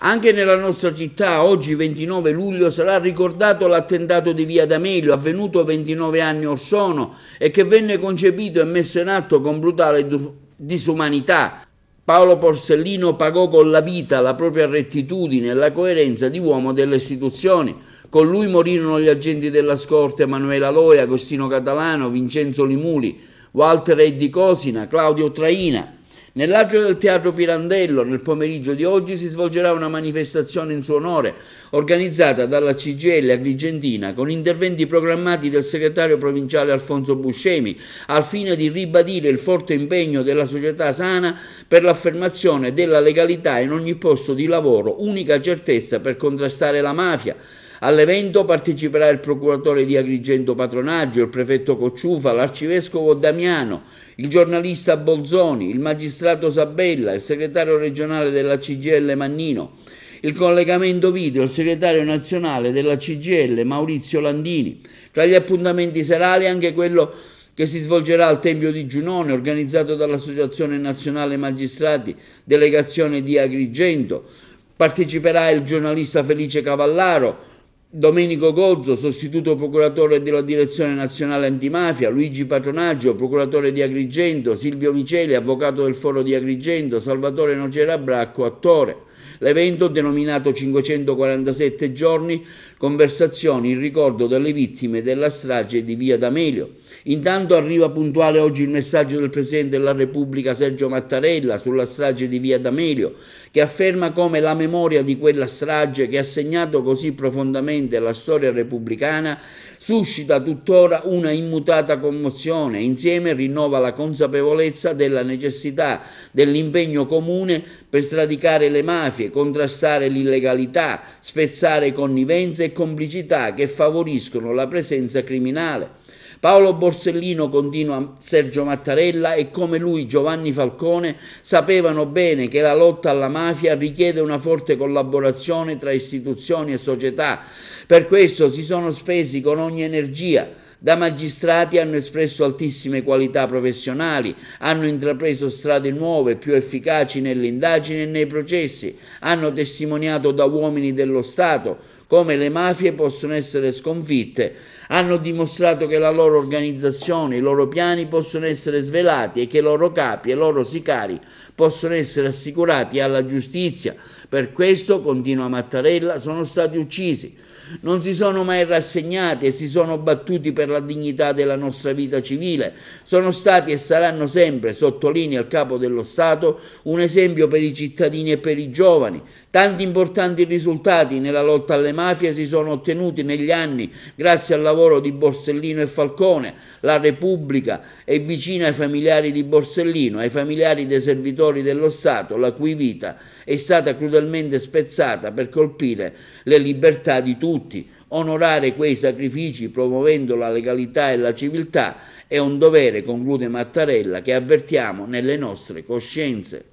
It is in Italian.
Anche nella nostra città, oggi 29 luglio, sarà ricordato l'attentato di Via D'Amelio, avvenuto 29 anni or sono e che venne concepito e messo in atto con brutale disumanità. Paolo Borsellino pagò con la vita la propria rettitudine e la coerenza di uomo delle istituzioni. Con lui morirono gli agenti della scorta Emanuela Loia, Agostino Catalano, Vincenzo Limuli, Walter Eddi Cosina, Claudio Traina, Nell'agio del Teatro Pirandello, nel pomeriggio di oggi, si svolgerà una manifestazione in suo onore, organizzata dalla CGL Agrigentina, con interventi programmati del segretario provinciale Alfonso Buscemi, al fine di ribadire il forte impegno della società sana per l'affermazione della legalità in ogni posto di lavoro, unica certezza per contrastare la mafia. All'evento parteciperà il procuratore di Agrigento Patronaggio, il prefetto Cocciufa, l'arcivescovo Damiano, il giornalista Bolzoni, il magistrato Sabella, il segretario regionale della CGL Mannino, il collegamento video, il segretario nazionale della CGL Maurizio Landini. Tra gli appuntamenti serali anche quello che si svolgerà al Tempio di Giunone, organizzato dall'Associazione Nazionale Magistrati, delegazione di Agrigento. Parteciperà il giornalista Felice Cavallaro, Domenico Gozzo, sostituto procuratore della Direzione Nazionale Antimafia, Luigi Patronaggio, procuratore di Agrigento, Silvio Miceli, avvocato del Foro di Agrigento, Salvatore Nocera Bracco, attore. L'evento, denominato 547 giorni, conversazioni in ricordo delle vittime della strage di Via D'Amelio. Intanto arriva puntuale oggi il messaggio del Presidente della Repubblica Sergio Mattarella sulla strage di Via D'Amelio, che afferma come la memoria di quella strage che ha segnato così profondamente la storia repubblicana suscita tuttora una immutata commozione insieme rinnova la consapevolezza della necessità dell'impegno comune per sradicare le mafie anche contrastare l'illegalità, spezzare connivenze e complicità che favoriscono la presenza criminale. Paolo Borsellino, continua Sergio Mattarella, e come lui Giovanni Falcone sapevano bene che la lotta alla mafia richiede una forte collaborazione tra istituzioni e società. Per questo si sono spesi con ogni energia da magistrati hanno espresso altissime qualità professionali, hanno intrapreso strade nuove, più efficaci nelle indagini e nei processi, hanno testimoniato da uomini dello Stato come le mafie possono essere sconfitte, hanno dimostrato che la loro organizzazione, i loro piani possono essere svelati e che i loro capi e i loro sicari possono essere assicurati alla giustizia. Per questo, continua Mattarella, sono stati uccisi non si sono mai rassegnati e si sono battuti per la dignità della nostra vita civile, sono stati e saranno sempre, sottolinea il capo dello Stato, un esempio per i cittadini e per i giovani, Tanti importanti risultati nella lotta alle mafie si sono ottenuti negli anni grazie al lavoro di Borsellino e Falcone. La Repubblica è vicina ai familiari di Borsellino, ai familiari dei servitori dello Stato, la cui vita è stata crudelmente spezzata per colpire le libertà di tutti. Onorare quei sacrifici promuovendo la legalità e la civiltà è un dovere, conclude Mattarella, che avvertiamo nelle nostre coscienze.